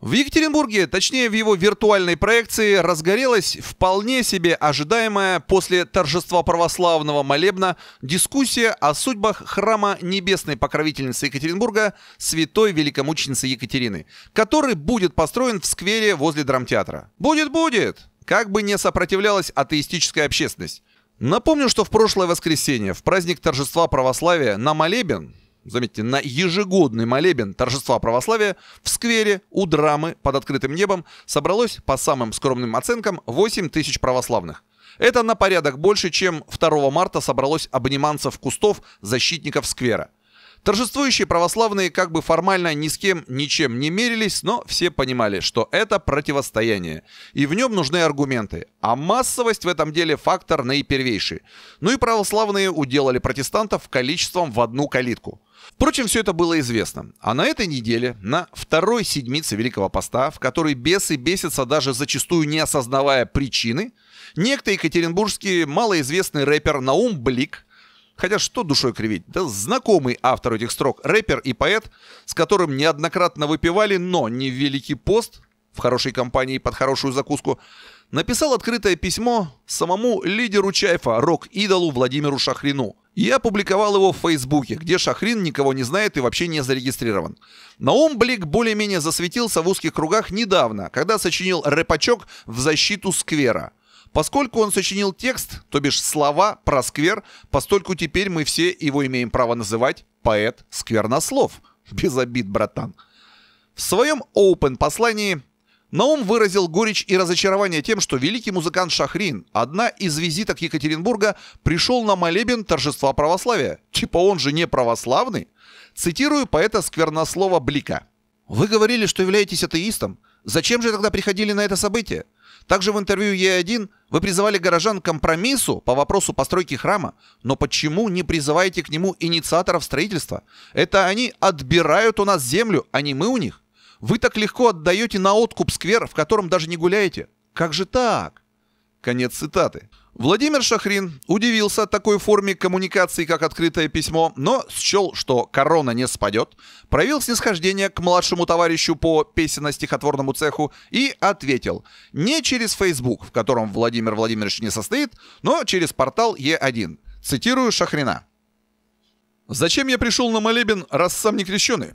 В Екатеринбурге, точнее в его виртуальной проекции, разгорелась вполне себе ожидаемая после торжества православного молебна дискуссия о судьбах храма небесной покровительницы Екатеринбурга святой великомученицы Екатерины, который будет построен в сквере возле драмтеатра. Будет-будет! Как бы не сопротивлялась атеистическая общественность. Напомню, что в прошлое воскресенье, в праздник торжества православия, на молебен заметьте, на ежегодный молебен торжества православия в сквере у драмы под открытым небом собралось, по самым скромным оценкам, 8 тысяч православных. Это на порядок больше, чем 2 марта собралось обниманцев кустов защитников сквера. Торжествующие православные как бы формально ни с кем ничем не мерились, но все понимали, что это противостояние. И в нем нужны аргументы. А массовость в этом деле фактор наипервейший. Ну и православные уделали протестантов количеством в одну калитку – Впрочем, все это было известно. А на этой неделе, на второй седмице Великого Поста, в которой бесы бесятся даже зачастую не осознавая причины, некто екатеринбургский малоизвестный рэпер Наум Блик, хотя что душой кривить, да знакомый автор этих строк, рэпер и поэт, с которым неоднократно выпивали, но не в Великий Пост, в хорошей компании под хорошую закуску, написал открытое письмо самому лидеру Чайфа, рок-идолу Владимиру Шахрину. Я опубликовал его в Фейсбуке, где Шахрин никого не знает и вообще не зарегистрирован. Наум Блик более-менее засветился в узких кругах недавно, когда сочинил рэпачок в защиту сквера. Поскольку он сочинил текст, то бишь слова про сквер, постольку теперь мы все его имеем право называть поэт сквернослов. Без обид, братан. В своем open послании Наум выразил горечь и разочарование тем, что великий музыкант Шахрин, одна из визиток Екатеринбурга, пришел на молебен торжества православия. Типа он же не православный? Цитирую поэта Сквернослова Блика. «Вы говорили, что являетесь атеистом. Зачем же тогда приходили на это событие? Также в интервью Е1 вы призывали горожан к компромиссу по вопросу постройки храма, но почему не призываете к нему инициаторов строительства? Это они отбирают у нас землю, а не мы у них. Вы так легко отдаете на откуп сквер, в котором даже не гуляете. Как же так? Конец цитаты. Владимир Шахрин удивился такой форме коммуникации, как открытое письмо, но счел, что корона не спадет, проявил снисхождение к младшему товарищу по песенно-стихотворному цеху и ответил не через Facebook, в котором Владимир Владимирович не состоит, но через портал Е1. Цитирую Шахрина. «Зачем я пришел на молебен, раз сам не крещеный?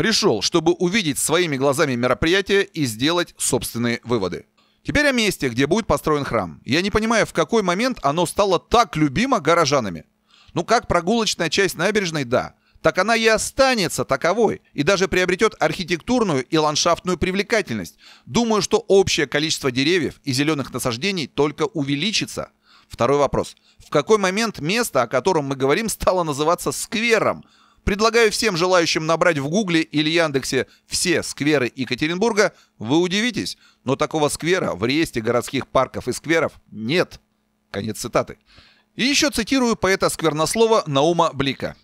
Пришел, чтобы увидеть своими глазами мероприятие и сделать собственные выводы. Теперь о месте, где будет построен храм. Я не понимаю, в какой момент оно стало так любимо горожанами. Ну как прогулочная часть набережной, да. Так она и останется таковой, и даже приобретет архитектурную и ландшафтную привлекательность. Думаю, что общее количество деревьев и зеленых насаждений только увеличится. Второй вопрос. В какой момент место, о котором мы говорим, стало называться сквером – Предлагаю всем желающим набрать в Гугле или Яндексе все скверы Екатеринбурга. Вы удивитесь, но такого сквера в реесте городских парков и скверов нет. Конец цитаты. И еще цитирую поэта сквернослова Наума Блика.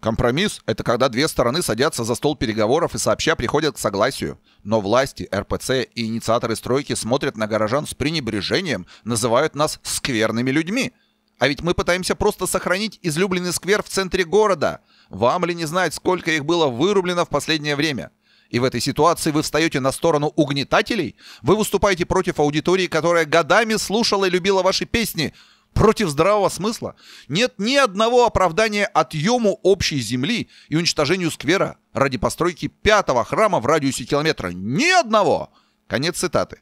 Компромисс – это когда две стороны садятся за стол переговоров и сообща приходят к согласию. Но власти, РПЦ и инициаторы стройки смотрят на горожан с пренебрежением, называют нас скверными людьми. А ведь мы пытаемся просто сохранить излюбленный сквер в центре города – вам ли не знать, сколько их было вырублено в последнее время? И в этой ситуации вы встаете на сторону угнетателей? Вы выступаете против аудитории, которая годами слушала и любила ваши песни? Против здравого смысла? Нет ни одного оправдания отъему общей земли и уничтожению сквера ради постройки пятого храма в радиусе километра. Ни одного! Конец цитаты.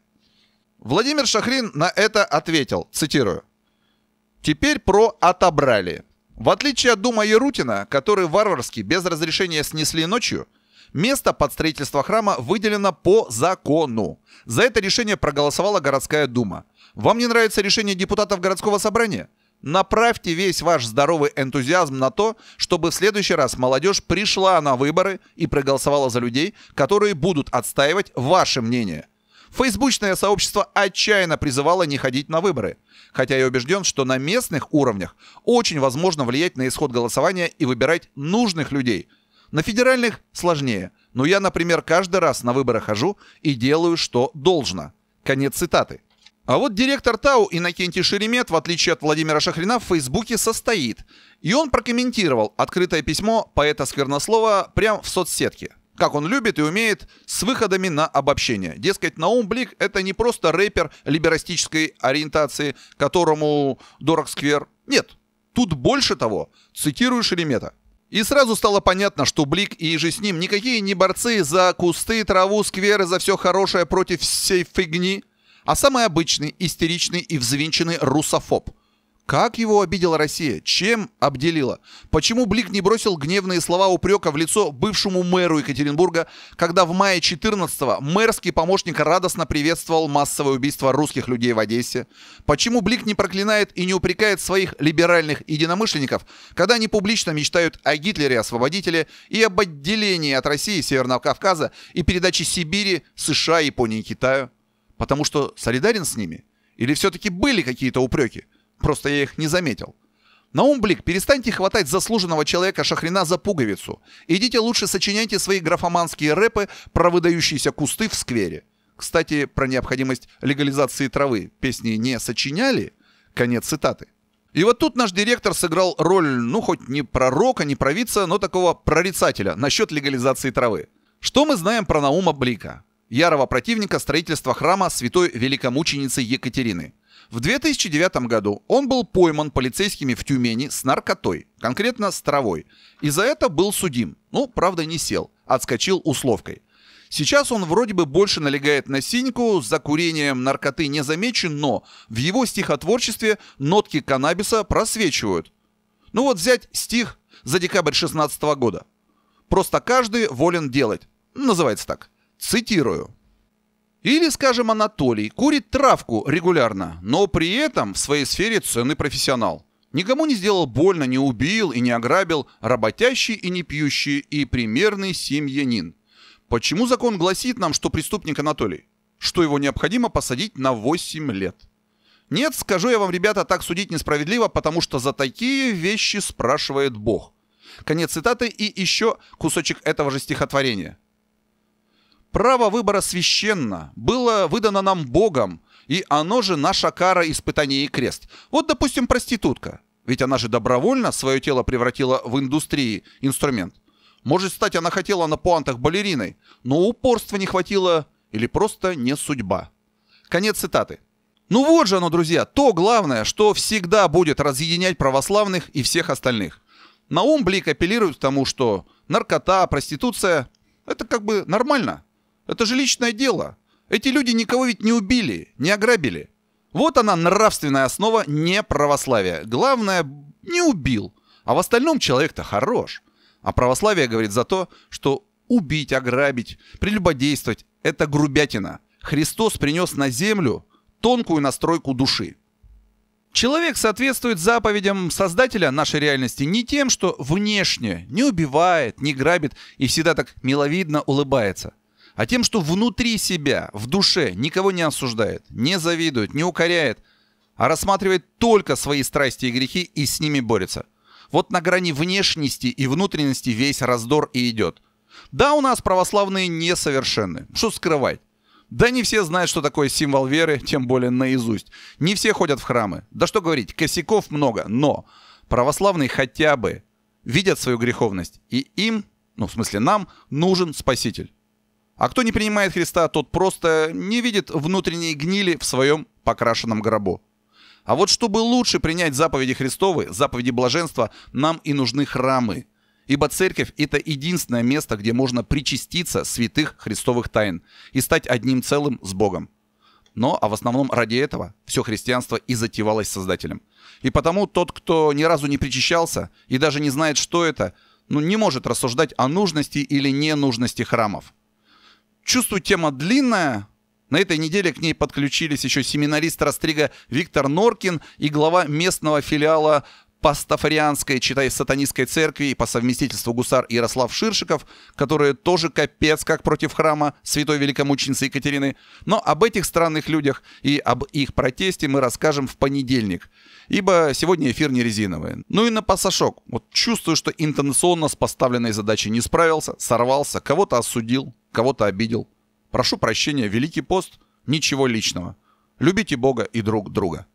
Владимир Шахрин на это ответил, цитирую. Теперь про «отобрали». В отличие от дома Ярутина, который варварски без разрешения снесли ночью, место под строительство храма выделено по закону. За это решение проголосовала городская дума. Вам не нравится решение депутатов городского собрания? Направьте весь ваш здоровый энтузиазм на то, чтобы в следующий раз молодежь пришла на выборы и проголосовала за людей, которые будут отстаивать ваше мнение – Фейсбучное сообщество отчаянно призывало не ходить на выборы. Хотя я убежден, что на местных уровнях очень возможно влиять на исход голосования и выбирать нужных людей. На федеральных сложнее. Но я, например, каждый раз на выборы хожу и делаю, что должно. Конец цитаты. А вот директор ТАУ Иннокентий Шеремет, в отличие от Владимира Шахрина, в Фейсбуке состоит. И он прокомментировал открытое письмо поэта Сквернослова прямо в соцсетке как он любит и умеет, с выходами на обобщение. Дескать, Наум Блик — это не просто рэпер либерастической ориентации, которому дорог сквер. Нет, тут больше того. Цитирую Шеремета. И сразу стало понятно, что Блик и же с ним никакие не борцы за кусты, траву, скверы, за все хорошее против всей фигни, а самый обычный, истеричный и взвинченный русофоб — как его обидела Россия? Чем обделила? Почему Блик не бросил гневные слова упрека в лицо бывшему мэру Екатеринбурга, когда в мае 14-го мэрский помощник радостно приветствовал массовое убийство русских людей в Одессе? Почему Блик не проклинает и не упрекает своих либеральных единомышленников, когда они публично мечтают о Гитлере-освободителе и об отделении от России, Северного Кавказа и передаче Сибири, США, Японии и Китаю? Потому что солидарен с ними? Или все-таки были какие-то упреки? Просто я их не заметил. Наум Блик, перестаньте хватать заслуженного человека Шахрина за пуговицу. Идите лучше сочиняйте свои графоманские рэпы про выдающиеся кусты в сквере. Кстати, про необходимость легализации травы песни не сочиняли? Конец цитаты. И вот тут наш директор сыграл роль, ну, хоть не пророка, не провидца, но такого прорицателя насчет легализации травы. Что мы знаем про Наума Блика? Ярого противника строительства храма святой великомученицы Екатерины – в 2009 году он был пойман полицейскими в Тюмени с наркотой, конкретно с травой, и за это был судим. Ну, правда, не сел, отскочил условкой. Сейчас он вроде бы больше налегает на синьку, за курением наркоты не замечен, но в его стихотворчестве нотки каннабиса просвечивают. Ну вот взять стих за декабрь 16 года. Просто каждый волен делать. Называется так. Цитирую. Или, скажем, Анатолий курит травку регулярно, но при этом в своей сфере ценный профессионал. Никому не сделал больно, не убил и не ограбил, работящий и не пьющий и примерный семьянин. Почему закон гласит нам, что преступник Анатолий? Что его необходимо посадить на 8 лет? Нет, скажу я вам, ребята, так судить несправедливо, потому что за такие вещи спрашивает Бог. Конец цитаты и еще кусочек этого же стихотворения – Право выбора священно, было выдано нам Богом, и оно же наша кара, испытание и крест. Вот, допустим, проститутка. Ведь она же добровольно свое тело превратила в индустрии инструмент. Может стать, она хотела на пуантах балериной, но упорства не хватило или просто не судьба. Конец цитаты. Ну вот же оно, друзья, то главное, что всегда будет разъединять православных и всех остальных. Наум Блик апеллирует к тому, что наркота, проституция – это как бы нормально. Это же личное дело. Эти люди никого ведь не убили, не ограбили. Вот она нравственная основа не православия. Главное, не убил. А в остальном человек-то хорош. А православие говорит за то, что убить, ограбить, прелюбодействовать – это грубятина. Христос принес на землю тонкую настройку души. Человек соответствует заповедям Создателя нашей реальности не тем, что внешне не убивает, не грабит и всегда так миловидно улыбается – а тем, что внутри себя, в душе, никого не осуждает, не завидует, не укоряет, а рассматривает только свои страсти и грехи и с ними борется. Вот на грани внешности и внутренности весь раздор и идет. Да, у нас православные несовершенны. Что скрывать? Да не все знают, что такое символ веры, тем более наизусть. Не все ходят в храмы. Да что говорить, косяков много, но православные хотя бы видят свою греховность, и им, ну в смысле нам, нужен спаситель. А кто не принимает Христа, тот просто не видит внутренней гнили в своем покрашенном гробу. А вот чтобы лучше принять заповеди Христовы, заповеди блаженства, нам и нужны храмы. Ибо церковь – это единственное место, где можно причаститься святых христовых тайн и стать одним целым с Богом. Но, а в основном ради этого, все христианство и затевалось Создателем. И потому тот, кто ни разу не причащался и даже не знает, что это, ну, не может рассуждать о нужности или ненужности храмов. Чувствую, тема длинная. На этой неделе к ней подключились еще семинарист Растрига Виктор Норкин и глава местного филиала пастафарианской, читай, сатанистской церкви и по совместительству гусар Ярослав Ширшиков, которые тоже капец как против храма святой великомученицы Екатерины. Но об этих странных людях и об их протесте мы расскажем в понедельник, ибо сегодня эфир не резиновый. Ну и на пасашок. Вот чувствую, что интонационно с поставленной задачей не справился, сорвался, кого-то осудил, кого-то обидел. Прошу прощения, Великий пост, ничего личного. Любите Бога и друг друга.